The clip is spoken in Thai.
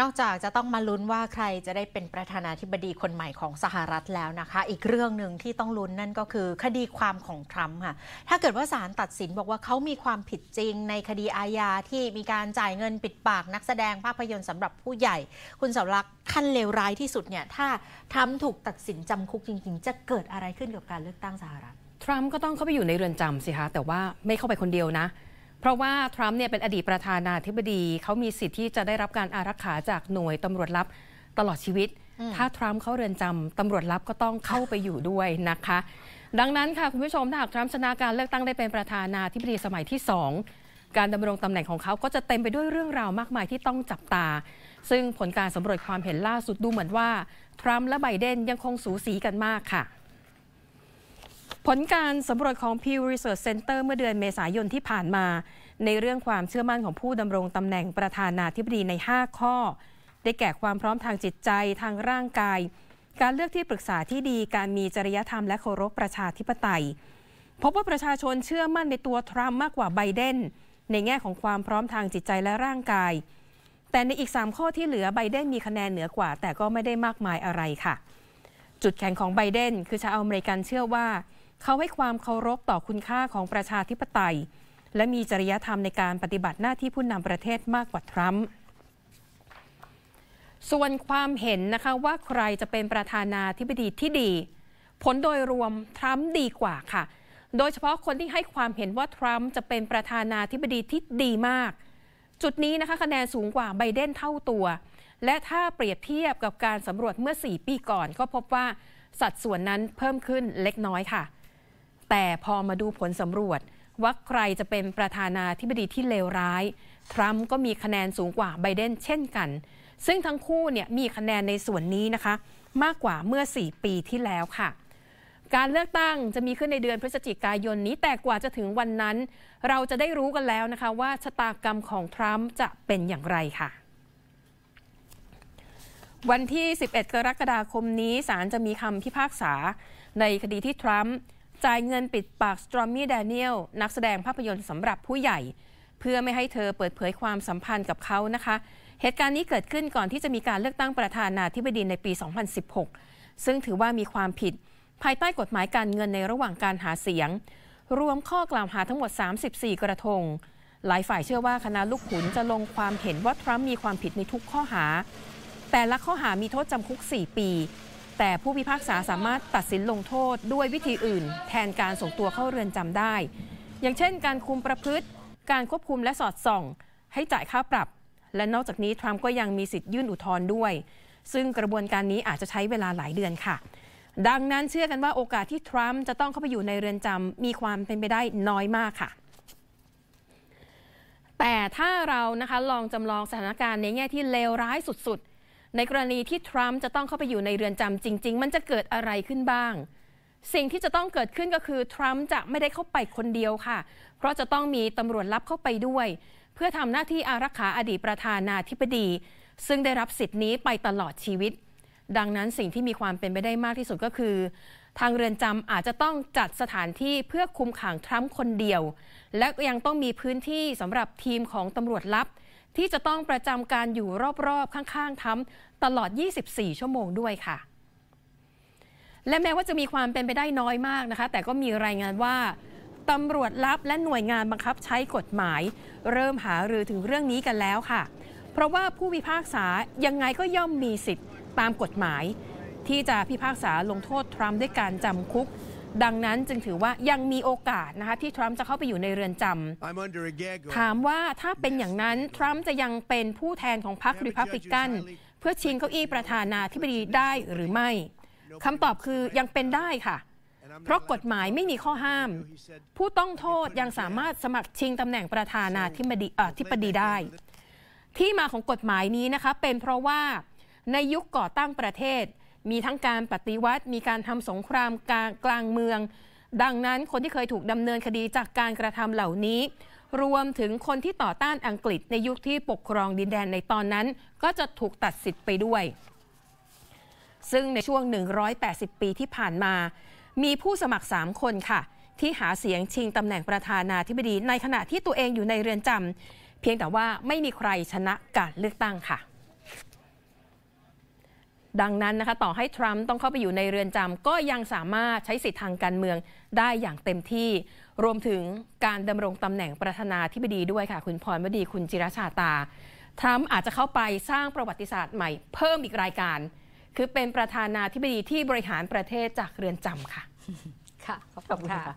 นอกจากจะต้องมาลุ้นว่าใครจะได้เป็นประธานาธิบดีคนใหม่ของสหรัฐแล้วนะคะ อีกเรื่องหนึ่งที่ต้องลุ้นนั่นก็คือ คดีความของทรัมป์ค่ะถ้าเกิดว่าศาลตัดสินบอกว่าเขามีความผิดจริงในคดีอาญา ที่มีการจ่ายเงินปิดปากนักแสดงภาพยนตร์สำหรับผู้ใหญ่ คุณสำรักขั้นเลวร้ายที่สุดเนี่ย ถ้าทรัมป์ถูกตัดสินจำคุกจริง ๆ จะเกิดอะไรขึ้นกับการเลือกตั้งสหรัฐทรัมป์ก็ต้องเข้าไปอยู่ในเรือนจำสิคะแต่ว่าไม่เข้าไปคนเดียวนะเพราะว่าทรัมป์เนี่ยเป็นอดีตประธานาธิบดีเขามีสิทธิ์ที่จะได้รับการอารักขาจากหน่วยตำรวจลับตลอดชีวิต ถ้าทรัมป์เข้าเรือนจำตำรวจลับก็ต้องเข้าไปอยู่ด้วยนะคะ ดังนั้นค่ะคุณผู้ชมถ้าหากทรัมป์ชนะการเลือกตั้งได้เป็นประธานาธิบดีสมัยที่ 2 การดำรงตำแหน่งของเขาก็จะเต็มไปด้วยเรื่องราวมากมายที่ต้องจับตา ซึ่งผลการสำรวจความเห็นล่าสุดดูเหมือนว่า ทรัมป์และไบเดนยังคงสูสีกันมากค่ะ ผลการสำรวจของ Pew Research Center เมื่อเดือนเมษายนที่ผ่านมาในเรื่องความเชื่อมั่นของผู้ดำรงตำแหน่งประธานาธิบดีใน 5 ข้อ ได้แก่ความพร้อมทางจิตใจทางร่างกาย การเลือกที่ปรึกษาที่ดีการมีจริยธรรมและเคารพประชาธิปไตย พบว่าประชาชนเชื่อมั่นในตัวทรัมป์มากกว่าไบเดนในแง่ของความพร้อมทางจิตใจและร่างกาย แต่ในอีก 3 ข้อที่เหลือไบเดนมีคะแนนเหนือกว่า แต่ก็ไม่ได้มากมายอะไรค่ะ จุดแข็งของไบเดนคือชาวอเมริกันเชื่อว่า เขาให้ความเคารพต่อคุณค่าของประชาธิปไตยและมีจริยธรรมในการปฏิบัติหน้าที่ผู้นำประเทศมากกว่าทรัมป์ ส่วนความเห็นนะคะว่าใครจะเป็นประธานาธิบดีที่ดี ผลโดยรวมทรัมป์ดีกว่าค่ะ โดยเฉพาะคนที่ให้ความเห็นว่าทรัมป์จะเป็นประธานาธิบดีที่ดีมาก จุดนี้นะคะคะแนนสูงกว่าไบเดนเท่าตัว และถ้าเปรียบเทียบกับการสำรวจเมื่อ4ปีก่อน ก็พบว่าสัดส่วนนั้นเพิ่มขึ้นเล็กน้อยค่ะ แต่พอมาดูผลสำรวจว่าใครจะเป็นประธานาธิบดีที่เลวร้ายทรัมป์ก็มีคะแนนสูงกว่าไบเดนเช่นกัน ซึ่งทั้งคู่เนี่ยมีคะแนนในส่วนนี้นะคะ มากกว่าเมื่อ 4 ปีที่แล้วค่ะ การเลือกตั้งจะมีขึ้นในเดือนพฤศจิกายนนี้แต่กว่าจะถึงวันนั้น เราจะได้รู้กันแล้วนะคะว่าชะตากรรมของทรัมป์จะเป็นอย่างไรค่ะ วันที่ 11 กรกฎาคมนี้ศาลจะมีคำพิพากษาในคดีที่ทรัมป์จ่ายเงินปิดปากสตรอมมี่แดเนียลนักแสดงภาพยนตร์สำหรับผู้ใหญ่ เพื่อไม่ให้เธอเปิดเผยความสัมพันธ์กับเขานะคะ เหตุการณ์นี้เกิดขึ้นก่อนที่จะมีการเลือกตั้งประธานาธิบดีในปี 2016 ซึ่งถือว่ามีความผิด ภายใต้กฎหมายการเงินในระหว่างการหาเสียง รวมข้อกล่าวหาทั้งหมด 34 กระทง หลายฝ่ายเชื่อว่าคณะลูกขุนจะลงความเห็นว่าทรัมป์มีความผิดในทุกข้อหา แต่ละข้อหามีโทษจำคุก 4 ปีแต่ผู้พิพากษาสามารถตัดสินลงโทษด้วยวิธีอื่น แทนการส่งตัวเข้าเรือนจำได้ อย่างเช่นการคุมประพฤติ การควบคุมและสอดส่องให้จ่ายค่าปรับ และนอกจากนี้ ทรัมป์ก็ยังมีสิทธิ์ยื่นอุทธรณ์ด้วย ซึ่งกระบวนการนี้อาจจะใช้เวลาหลายเดือนค่ะ ดังนั้นเชื่อกันว่าโอกาสที่ทรัมป์จะต้องเข้าไปอยู่ในเรือนจำมีความเป็นไปได้น้อยมากค่ะ แต่ถ้าเรานะคะลองจำลองสถานการณ์ในแง่ที่เลวร้ายสุดๆในกรณีที่ทรัมป์จะต้องเข้าไปอยู่ในเรือนจำจริง ๆ มันจะเกิดอะไรขึ้นบ้าง สิ่งที่จะต้องเกิดขึ้นก็คือทรัมป์จะไม่ได้เข้าไปคนเดียวค่ะ เพราะจะต้องมีตำรวจลับเข้าไปด้วย เพื่อทำหน้าที่อารักขาอดีตประธานาธิบดี ซึ่งได้รับสิทธิ์นี้ไปตลอดชีวิต ดังนั้นสิ่งที่มีความเป็นไปได้มากที่สุดก็คือ ทางเรือนจำอาจจะต้องจัดสถานที่เพื่อคุมขังทรัมป์คนเดียว และยังต้องมีพื้นที่สำหรับทีมของตำรวจลับที่จะต้องประจำการอยู่รอบๆ ข้างๆทั้ำตลอด 24 ชั่วโมงด้วยค่ะ และแม้ว่าจะมีความเป็นไปได้น้อยมากนะคะ แต่ก็มีรายงานว่าตำรวจลับและหน่วยงานบังคับใช้กฎหมาย เริ่มหารือถึงเรื่องนี้กันแล้วค่ะ เพราะว่าผู้พิพากษายังไงก็ย่อมมีสิทธิ์ตามกฎหมาย ที่จะพิพากษาลงโทษทรัมป์ด้วยการจำคุกดังนั้นจึงถือว่ายังมีโอกาสนะคะที่ทรัมป์จะเข้าไปอยู่ในเรือนจำถามว่าถ้าเป็นอย่างนั้นทรัมป์จะยังเป็นผู้แทนของพรรครีพับลิกัน เพื่อชิงเก้าอี้ประธานาธิบดีได้หรือไม่คำตอบคือยังเป็นได้ค่ะ เพราะกฎหมายไม่มีข้อห้าม ผู้ต้องโทษยังสามารถสมัครชิงตำแหน่งประธานาธิบดีธิบดีได้ ที่มาของกฎหมายนี้นะคะเป็นเพราะว่าในยุคก่อตั้งประเทศมีทั้งการปฏิวัติมีการทำสงครามกลางกลางเมือง ดังนั้นคนที่เคยถูกดำเนินคดีจากการกระทำเหล่านี้ รวมถึงคนที่ต่อต้านอังกฤษในยุคที่ปกครองดินแดนในตอนนั้นก็จะถูกตัดสิทธิ์ไปด้วย ซึ่งในช่วง 180 ปีที่ผ่านมา มีผู้สมัคร 3 คนค่ะ ที่หาเสียงชิงตำแหน่งประธานาธิบดีในขณะที่ตัวเองอยู่ในเรือนจำเพียงแต่ว่าไม่มีใครชนะการเลือกตั้งค่ะดังนั้นนะคะต่อให้ทรัมป์ต้องเข้าไปอยู่ในเรือนจำก็ยังสามารถใช้สิทธิทางการเมืองได้อย่างเต็มที่ รวมถึงการดำรงตำแหน่งประธานาธิบดีด้วยค่ะ คุณพรวดีคุณ จิรชาตา ทรัมป์อาจจะเข้าไปสร้างประวัติศาสตร์ใหม่เพิ่มอีกรายการ คือเป็นประธานาธิบดีที่บริหารประเทศจากเรือนจำค่ะ ค่ะขอบคุณค่ะ